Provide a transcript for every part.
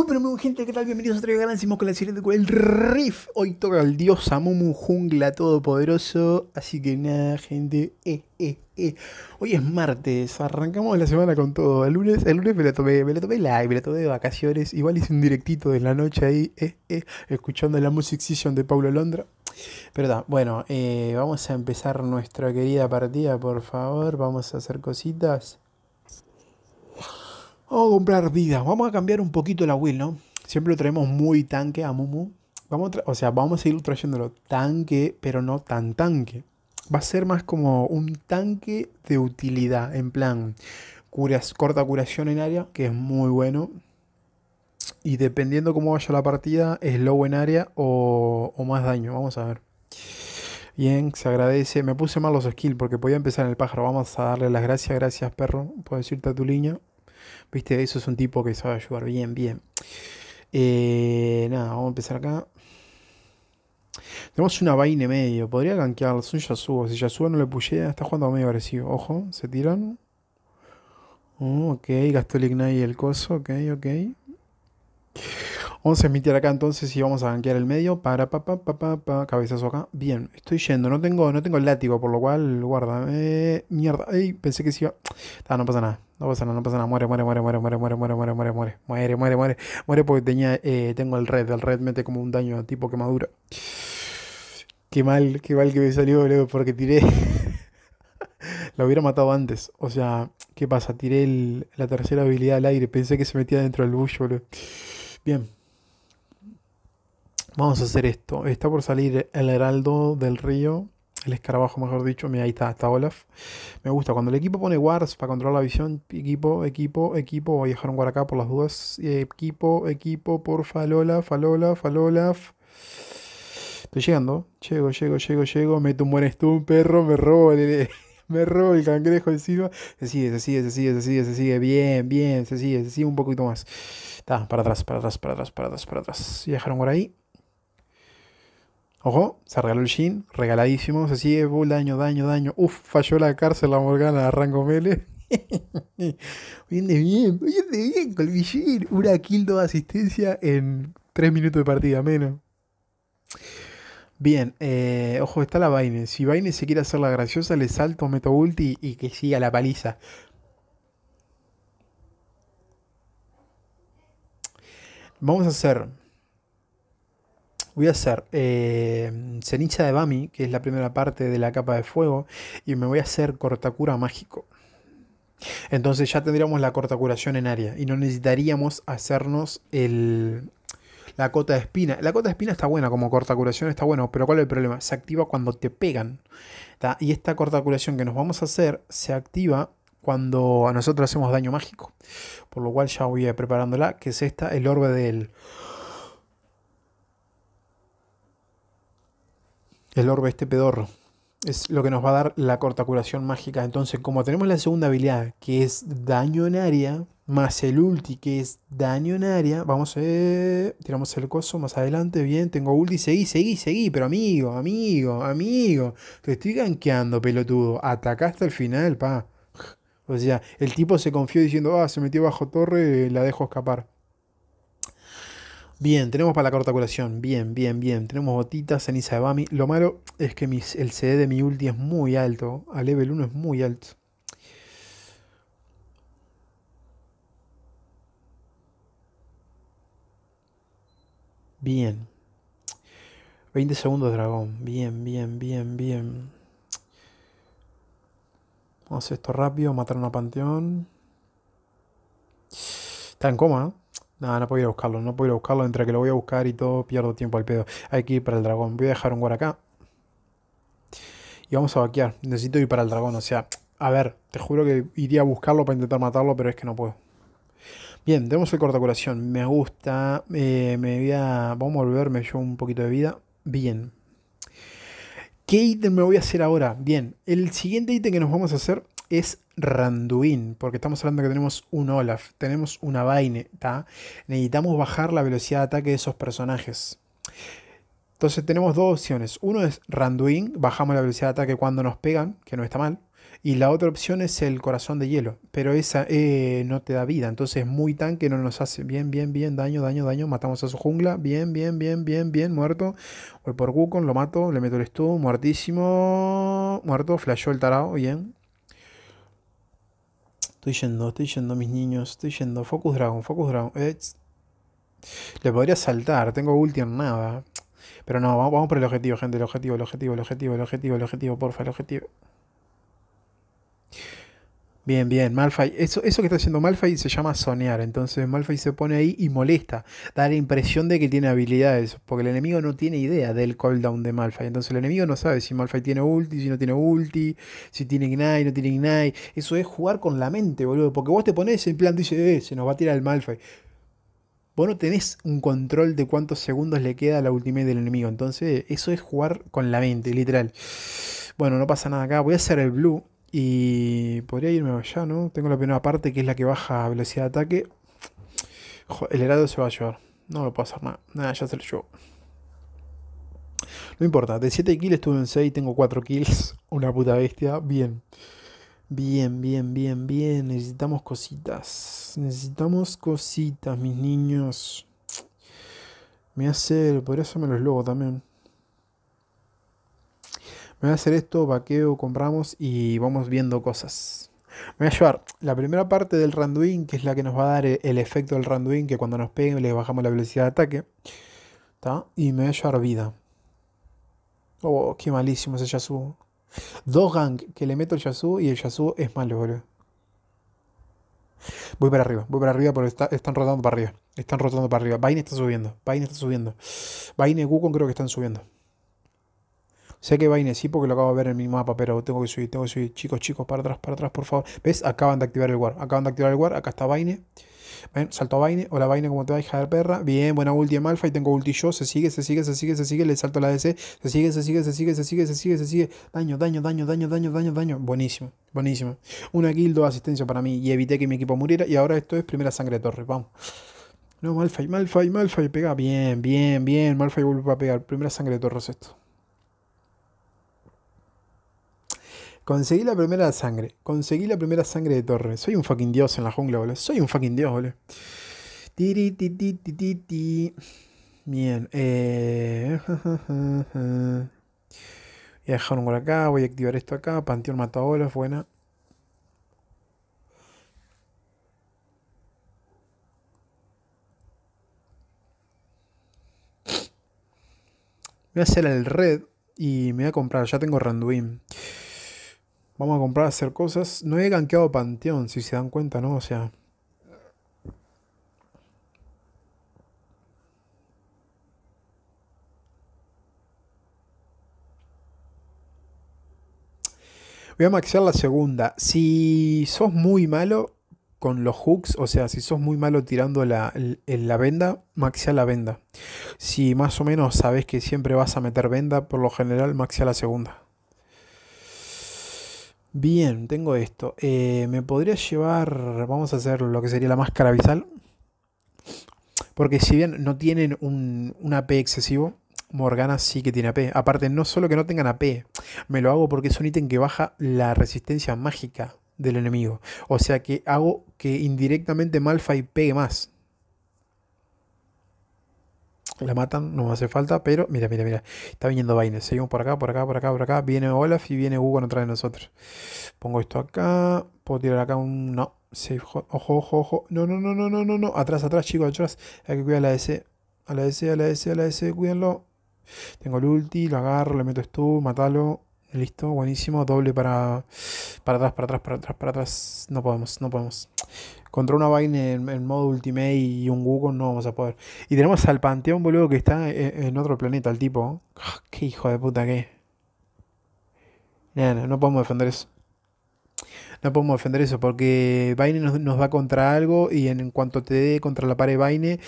Muy pero gente, ¿qué tal? Bienvenidos a otra con la siguiente con el riff. Hoy toca el dios Amumu Jungla Todopoderoso. Así que nada, gente. Eh, eh, eh. Hoy es martes, arrancamos la semana con todo. El lunes, el lunes me la tomé, me live, me la tomé de vacaciones. Igual hice un directito de la noche ahí, escuchando la music session de Paulo Londra. Pero bueno, vamos a empezar nuestra querida partida, por favor. Vamos a hacer cositas a comprar vida. Vamos a cambiar un poquito la Will, ¿no? Siempre lo traemos muy tanque a Mumu. Vamos o sea, vamos a seguir trayéndolo tanque, pero no tan tanque. Va a ser más como un tanque de utilidad, en plan, curas corta curación en área, que es muy bueno. Y dependiendo cómo vaya la partida, es low en área o, más daño. Vamos a ver. Bien, se agradece. Me puse mal los skills porque podía empezar en el pájaro. Vamos a darle las gracias. Gracias, perro, Puedo decirte a tu línea. Viste, eso es un tipo que sabe ayudar bien, bien. Eh, nada, vamos a empezar acá. Tenemos una vaina medio. Podría gankear Son Yasuo. Si Yasuo no le puse ah, está jugando medio agresivo. Ojo, se tiran. Oh, ok, gastó el Ignite y el coso. Ok, ok. Vamos a emitir acá, entonces y vamos a banquear el medio. Para, pa, pa, pa, cabezazo acá. Bien, estoy yendo. No tengo, no tengo el látigo, por lo cual, guarda. mierda. pensé que sí iba. Ah, no pasa nada. No pasa nada, no pasa nada. Muere, muere, muere, muere, muere, muere, muere, muere, muere, muere. Muere, muere, muere. Muere porque tenía, eh, tengo el red. El red mete como un daño tipo quemadura. Qué mal, qué mal que me salió, boludo, porque tiré. la hubiera matado antes. O sea, ¿qué pasa? Tiré la tercera habilidad al aire. Pensé que se metía dentro del bush, boludo. Bien, Vamos a hacer esto. Está por salir el Heraldo del Río. El escarabajo, mejor dicho. Mira, ahí está, está Olaf. Me gusta. Cuando el equipo pone Wars para controlar la visión. Equipo, equipo, equipo. Voy a dejar un guard acá por las dudas. Equipo, equipo, por Falola, Falola, Olaf. Estoy llegando. Llego, llego, llego, llego. Meto un buen stun, perro. Me robo el, me robo el cangrejo encima. Se sigue, se sigue, se sigue, se sigue, se Bien, bien. Se sigue, se sigue un poquito más. Está, para atrás, para atrás, para atrás, para atrás, para atrás. Y dejaron por ahí. Ojo, se regaló el Shin, regaladísimo, se sigue, bull, uh, daño, daño, daño. Uf, falló la cárcel la Morgana arranco Mele. bien bien, con el Shin. Una kill, de asistencia en tres minutos de partida, menos. Bien, eh, ojo, está la Vaine. Si Vaine se quiere hacer la graciosa, le salto, meto ulti y que siga la paliza. Vamos a hacer voy a hacer eh, ceniza de Bami, que es la primera parte de la capa de fuego, y me voy a hacer cortacura mágico. Entonces ya tendríamos la cortacuración en área y no necesitaríamos hacernos el, la cota de espina. La cota de espina está buena, como cortacuración está bueno, pero ¿cuál es el problema? Se activa cuando te pegan. Y esta curación que nos vamos a hacer se activa cuando a nosotros hacemos daño mágico. Por lo cual ya voy a preparándola, que es esta, el orbe del... el orbe este pedorro. Es lo que nos va a dar la corta curación mágica. Entonces, como tenemos la segunda habilidad, que es daño en área, más el ulti, que es daño en área, vamos a... tiramos el coso más adelante, bien, tengo ulti, seguí, seguí, seguí, pero amigo, amigo, amigo, te estoy ganqueando, pelotudo. Atacaste al final, pa. O sea, el tipo se confió diciendo, ah, se metió bajo torre, la dejo escapar. Bien, tenemos para la corta curación. Bien, bien, bien. Tenemos botitas, ceniza de Bami. Lo malo es que el CD de mi ulti es muy alto. A level 1 es muy alto. Bien. 20 segundos dragón. Bien, bien, bien, bien. Vamos a hacer esto rápido. Matar a una panteón. Está en coma, no, no puedo ir a buscarlo, no puedo ir a buscarlo. Entre que lo voy a buscar y todo, pierdo tiempo al pedo. Hay que ir para el dragón. Voy a dejar un guar acá. Y vamos a vaquear. Necesito ir para el dragón, o sea... A ver, te juro que iría a buscarlo para intentar matarlo, pero es que no puedo. Bien, tenemos el corta curación. Me gusta. Eh, me voy a... Vamos a volverme yo un poquito de vida. Bien. ¿Qué ítem me voy a hacer ahora? Bien, el siguiente ítem que nos vamos a hacer es Randuin, porque estamos hablando que tenemos un Olaf, tenemos una vaina, ta. Necesitamos bajar la velocidad de ataque de esos personajes. Entonces tenemos dos opciones. Uno es Randuin, bajamos la velocidad de ataque cuando nos pegan, que no está mal. Y la otra opción es el corazón de hielo, pero esa eh, no te da vida, entonces es muy tanque no nos hace bien, bien, bien, daño, daño, daño, matamos a su jungla, bien, bien, bien, bien, bien, muerto. Voy por Wukong, lo mato, le meto el stun, muertísimo, muerto, flashó el tarao, bien, Estoy yendo, estoy yendo, mis niños. Estoy yendo. Focus Dragon, Focus Dragon. Eh, le podría saltar. Tengo ulti en nada. Pero no, vamos, vamos por el objetivo, gente. El objetivo, el objetivo, el objetivo, el objetivo, el objetivo, porfa, el objetivo. Bien, bien, Malphite. Eso, eso que está haciendo Malphite se llama sonear. Entonces Malphite se pone ahí y molesta. Da la impresión de que tiene habilidades. Porque el enemigo no tiene idea del cooldown de Malphite. Entonces el enemigo no sabe si Malphite tiene ulti, si no tiene ulti, si tiene Ignite, no tiene Ignite. Eso es jugar con la mente, boludo. Porque vos te pones en plan, dice, eh, se nos va a tirar el Malphite. Vos no tenés un control de cuántos segundos le queda a la ultimate del enemigo. Entonces, eso es jugar con la mente, literal. Bueno, no pasa nada acá. Voy a hacer el blue. Y podría irme allá, ¿no? Tengo la primera parte que es la que baja velocidad de ataque. el helado se va a llevar. No lo puedo hacer nada. Nada, ya se lo llevo. No importa, de 7 kills estuve en 6, tengo 4 kills. Una puta bestia. Bien. Bien, bien, bien, bien. Necesitamos cositas. Necesitamos cositas, mis niños. Me hace. Podría hacerme los lobos también me voy a hacer esto, vaqueo, compramos y vamos viendo cosas. Me voy a llevar la primera parte del Randuin, que es la que nos va a dar e-, el efecto del Randuin, que cuando nos peguen le bajamos la velocidad de ataque. Y me voy a llevar vida. Oh, qué malísimo ese Yasuo. Dos gang que le meto el Yasuo y el Yasuo es malo, boludo. Voy para arriba, voy para arriba porque están rotando para arriba. Están rotando para arriba. Vaina está subiendo, vaina está subiendo. Vaina y Wukong creo que están subiendo. Sé que Vaine, sí porque lo acabo de ver en mi mapa, pero tengo que subir, tengo que subir. Chicos, chicos, para atrás, para atrás, por favor. ¿Ves? Acaban de activar el guard. Acaban de activar el guard. Acá está Vaine. Ven, salto a Vaine. Hola Vaine, ¿cómo te va, hija de perra? Bien, buena ulti de Malfa. tengo ulti yo. Se sigue, se sigue, se sigue, se sigue. Le salto la DC. Se sigue, se sigue, se sigue, se sigue, se sigue, se sigue. Daño, daño, daño, daño, daño, daño, daño. Buenísimo, buenísimo. Una kill, dos asistencias para mí. Y evité que mi equipo muriera. Y ahora esto es primera sangre de torre. Vamos. No, y Malfay, y pega. Bien, bien, bien. Malfay vuelve a pegar. Primera sangre de torres esto. Conseguí la primera sangre. Conseguí la primera sangre de torre. Soy un fucking dios en la jungla, boludo. Soy un fucking dios, boludo. Tiri, ti, Bien. Eh. Voy a dejar un por acá. Voy a activar esto acá. Panteón a Es buena. Voy a hacer el red y me voy a comprar. Ya tengo Randuin vamos a comprar, hacer cosas. No he gankeado Panteón, si se dan cuenta, ¿no? O sea... Voy a maxear la segunda. Si sos muy malo con los hooks, o sea, si sos muy malo tirando la, la venda, maxea la venda. Si más o menos sabes que siempre vas a meter venda, por lo general maxea la segunda. Bien, tengo esto. Eh, me podría llevar, vamos a hacer lo que sería la máscara visal. Porque si bien no tienen un, un, AP excesivo, Morgana sí que tiene AP. Aparte, no solo que no tengan AP, me lo hago porque es un ítem que baja la resistencia mágica del enemigo. O sea que hago que indirectamente Malphite pegue más. La matan, no me hace falta, pero mira, mira, mira. Está viniendo Vayne, Seguimos por acá, por acá, por acá, por acá. Viene Olaf y viene Hugo atrás de nosotros. Pongo esto acá. Puedo tirar acá un. No. Safe. Ojo, ojo, ojo. No, no, no, no, no, no, Atrás, atrás, chicos, atrás. Hay que cuidar a la S. A la S, a la S, a la S. Cuídenlo. Tengo el ulti, lo agarro, le meto esto, matalo. Listo, buenísimo. Doble para, para atrás, para atrás, para atrás, para atrás. No podemos, no podemos. Contra una vaina en, modo Ultimate y un Wukong no vamos a poder. Y tenemos al Panteón, boludo, que está e, e, en, otro planeta, el tipo. Ah, qué hijo de puta que. No, no, podemos defender eso. No podemos defender eso porque Vaine nos, nos da contra algo y en, cuanto te dé contra la pared Vaine, eh,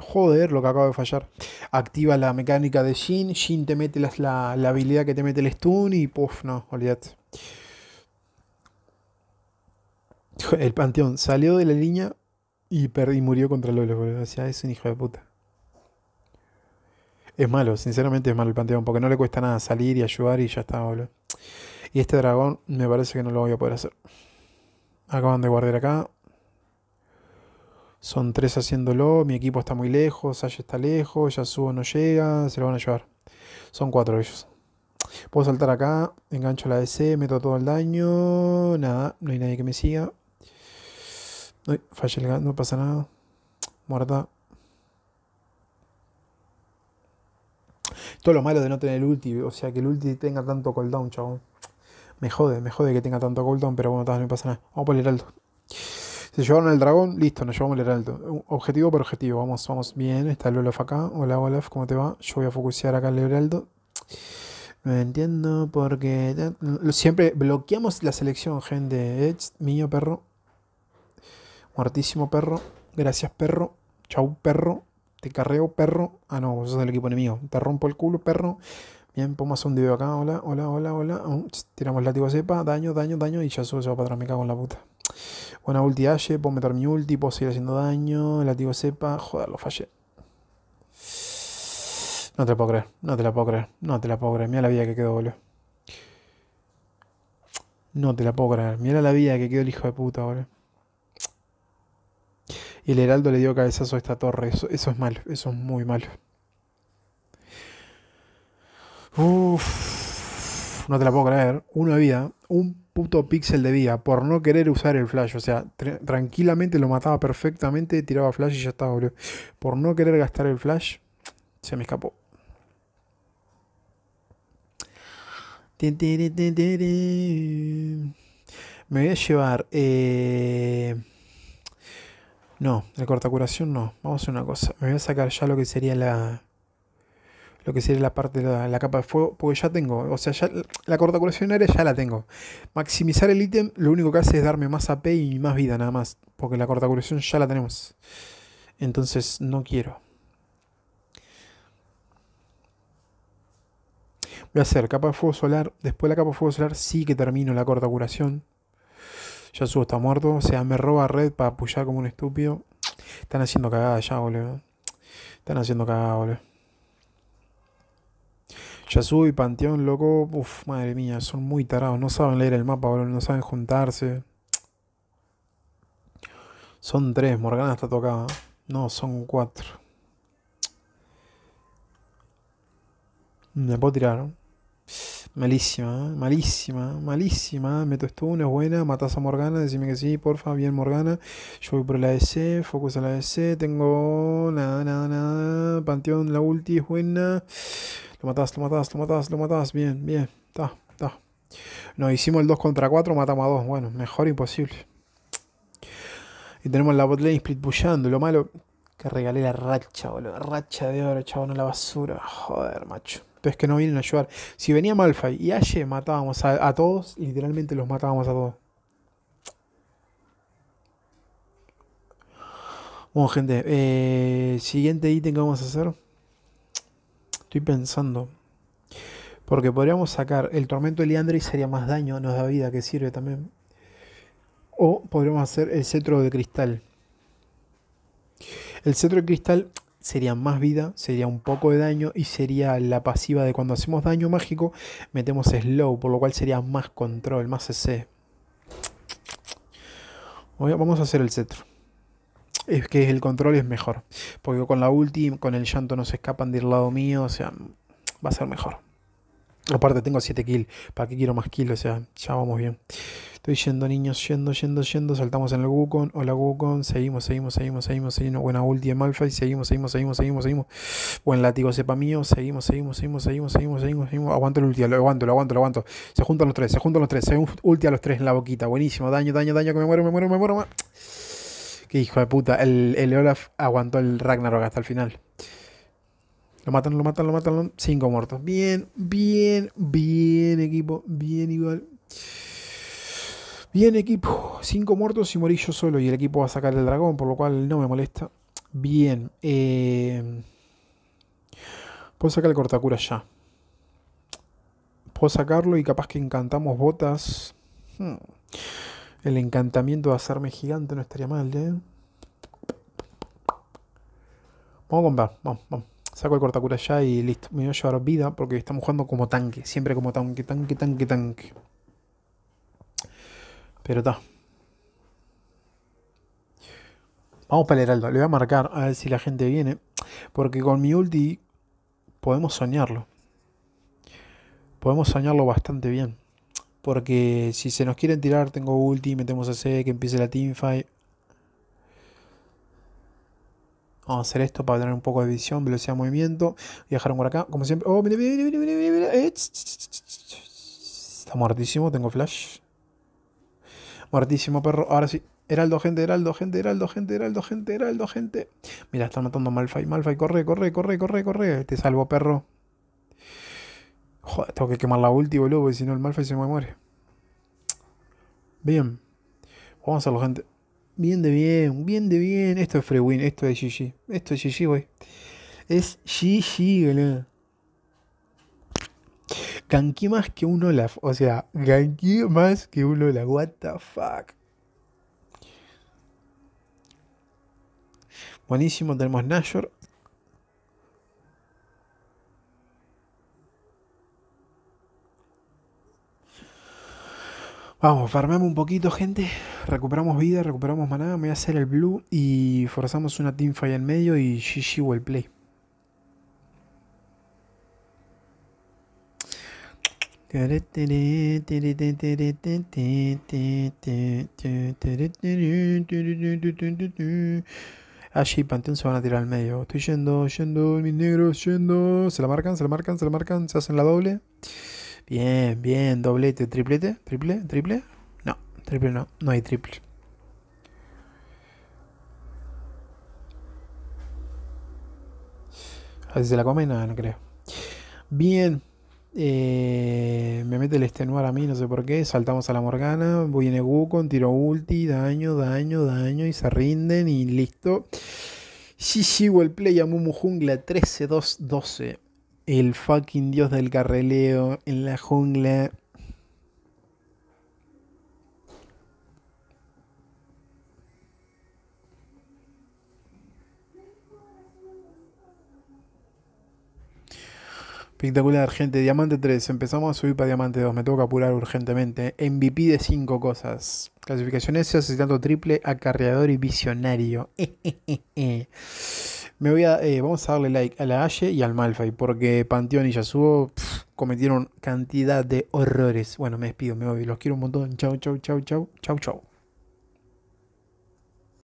joder, lo que acabo de fallar. Activa la mecánica de Shin, Jin te mete la, habilidad que te mete el stun y puff, no, olvídate. El Panteón salió de la línea y, murió contra Lolo, boludo. O es un hijo de puta. Es malo, sinceramente es malo el Panteón, porque no le cuesta nada salir y ayudar y ya está, Y este dragón me parece que no lo voy a poder hacer. Acaban de guardar acá. Son tres haciéndolo. Mi equipo está muy lejos. Sasha está lejos. Ya subo, no llega. Se lo van a llevar. Son cuatro ellos. Puedo saltar acá. Engancho la DC. Meto todo el daño. Nada. No hay nadie que me siga. Uy, falla el no pasa nada. Muerta. Todo lo malo de no tener el ulti, o sea, que el ulti tenga tanto cooldown, chabón. Me jode, me jode que tenga tanto cooldown, pero bueno, no pasa nada. Vamos por el heraldo. Se llevaron el dragón, listo, nos llevamos el heraldo. Objetivo por objetivo, vamos, vamos bien. Está el Olaf acá. Hola Olaf, ¿cómo te va? Yo voy a focusear acá el heraldo. No entiendo porque siempre bloqueamos la selección, gente. Edge, mío, perro. Muertísimo, perro. Gracias, perro. Chau, perro. Te carreo, perro. Ah, no, vos sos del equipo enemigo. Te rompo el culo, perro. Bien, pongo hacer un video acá. Hola, hola, hola, hola. Oh, tiramos tiramos látigo cepa. Daño, daño, daño. Y ya sube, se va para atrás. Me cago en la puta. Buena ulti Ashe. Puedo meter mi ulti. Puedo seguir haciendo daño. Látigo cepa. Joder, lo fallé. No te la puedo creer. No te la puedo creer. No te la puedo creer. Mira la vida que quedó, boludo. No te la puedo creer. Mira la vida que quedó el hijo de puta, boludo y el heraldo le dio cabezazo a esta torre. Eso, es malo, eso es muy malo. Uf, no te la puedo creer. Uno de vida, un puto píxel de vida por no querer usar el flash. O sea, tranquilamente lo mataba perfectamente, tiraba flash y ya estaba, boludo. Por no querer gastar el flash, se me escapó. Me voy a llevar. Eh... No, la corta curación no. Vamos a hacer una cosa. Me voy a sacar ya lo que sería la. Lo que sería la parte de la, capa de fuego. Porque ya tengo. O sea, ya la curación área ya la tengo. Maximizar el ítem lo único que hace es darme más AP y más vida nada más. Porque la corta curación ya la tenemos. Entonces no quiero. Voy a hacer capa de fuego solar. Después de la capa de fuego solar sí que termino la corta curación. Yasuo está muerto. O sea, me roba red para apoyar como un estúpido. Están haciendo cagada ya, boludo. Están haciendo cagada, boludo. Yasuo y Panteón, loco. Uf, madre mía, son muy tarados. No saben leer el mapa, boludo. No saben juntarse. Son tres. Morgana está tocada. No, son cuatro. Me puedo tirar, ¿no? Malísima, malísima, malísima. Meto esto, una es buena. Matas a Morgana, decime que sí, porfa, bien Morgana. Yo voy por la DC, focus a la DC. Tengo nada, nada, nada. Panteón, la ulti es buena. Lo matas, lo matás, lo matás, lo matás Bien, bien. Ta, ta. Nos hicimos el 2 contra 4, matamos a 2. Bueno, mejor imposible. Y tenemos la botlane split pushando. Lo malo que regalé la racha, boludo. Racha de oro, chavo no la basura. Joder, macho. Es que no vienen a ayudar. Si venía Malphite y Ashe, matábamos a, todos, literalmente los matábamos a todos. Bueno, gente, eh, siguiente ítem que vamos a hacer. Estoy pensando. Porque podríamos sacar el tormento de Leandre y sería más daño, nos da vida, que sirve también. O podríamos hacer el cetro de cristal. El cetro de cristal sería más vida, sería un poco de daño y sería la pasiva de cuando hacemos daño mágico metemos slow, por lo cual sería más control, más CC. Vamos a hacer el cetro es que el control es mejor. Porque con la ulti, con el llanto no se escapan del lado mío, o sea, va a ser mejor. Aparte tengo 7 kills. ¿Para qué quiero más kills? O sea, ya vamos bien. Estoy yendo, niños, yendo, yendo, yendo. Saltamos en el Wukong. Hola Wukong. Seguimos, seguimos, seguimos, seguimos, seguimos. Buena ulti de Malphite. Seguimos, seguimos, seguimos, seguimos, seguimos. Buen látigo sepa mío. Seguimos, seguimos, seguimos, seguimos, seguimos, seguimos, seguimos. Aguanto el ulti, lo aguanto, lo aguanto, lo aguanto. Se juntan los tres, se juntan los tres. Se ulti a los tres en la boquita. Buenísimo. Daño, daño, daño. Que me muero, me muero, me muero. Qué hijo de puta. El, el Olaf aguantó el Ragnarok hasta el final. Lo matan, lo matan, lo matan. Cinco muertos. Bien, bien, bien, equipo. Bien, igual. Bien, equipo. Cinco muertos y morí yo solo. Y el equipo va a sacar el dragón, por lo cual no me molesta. Bien. Eh, puedo sacar el cortacura ya. Puedo sacarlo y capaz que encantamos botas. Hmm. El encantamiento de hacerme gigante no estaría mal, ¿eh? Vamos a comprar. Vamos, vamos saco el allá y listo. Me voy a llevar vida porque estamos jugando como tanque. Siempre como tanque, tanque, tanque, tanque. Pero está. Vamos para el heraldo. Le voy a marcar a ver si la gente viene. Porque con mi ulti podemos soñarlo. Podemos soñarlo bastante bien. Porque si se nos quieren tirar, tengo ulti, metemos a C, que empiece la teamfight. Vamos a hacer esto para tener un poco de visión, velocidad, movimiento. viajaron por acá, como siempre. Oh, mira, mira, mira, mira, mira. Eh, está muertísimo, tengo flash. Muertísimo, perro. Ahora sí. Heraldo, gente, heraldo, gente, heraldo, gente, heraldo, gente, heraldo, gente. Mira, está matando a Malfai. Malfai, corre, corre, corre, corre, corre. Te salvo, perro. Joder, tengo que quemar la ulti, boludo, porque si no el Malfai se me muere. Bien. Vamos a hacerlo, gente. Bien de bien, bien de bien. Esto es Frewin, esto es GG. Esto es GG, güey. Es GG, boludo. Ganqué más que un Olaf. O sea, ganqué más que un Olaf. What the fuck. Buenísimo, tenemos Nashor. Vamos, farmamos un poquito, gente. Recuperamos vida, recuperamos manada. Me voy a hacer el blue y forzamos una teamfight en medio y GG el play. Allí, ah, Panteón se van a tirar al medio. Estoy yendo, yendo, mis negros, yendo. Se la marcan, se la marcan, se la marcan, se hacen la doble. Bien, bien, doblete, triplete, triple, triple. No, triple no, no hay triple. A ver si se la come, no, creo. Bien. Eh, me mete el estenuar a mí, no sé por qué. Saltamos a la Morgana. Voy en Egucon, tiro ulti, daño, daño, daño. Y se rinden y listo. GG Wellplay a Mumu Jungla 13-2-12 el fucking dios del carreleo en la jungla. Espectacular, gente. Diamante 3. Empezamos a subir para Diamante 2. Me tengo que apurar urgentemente. MVP de 5 cosas. Clasificaciones. S, asesinato triple, acarreador y visionario. Me voy a, eh, vamos a darle like a la Ashe y al Malfay, porque Panteón y Yasuo cometieron cantidad de horrores. Bueno, me despido, me voy, los quiero un montón. Chau, chau, chau, chau, chau, chau.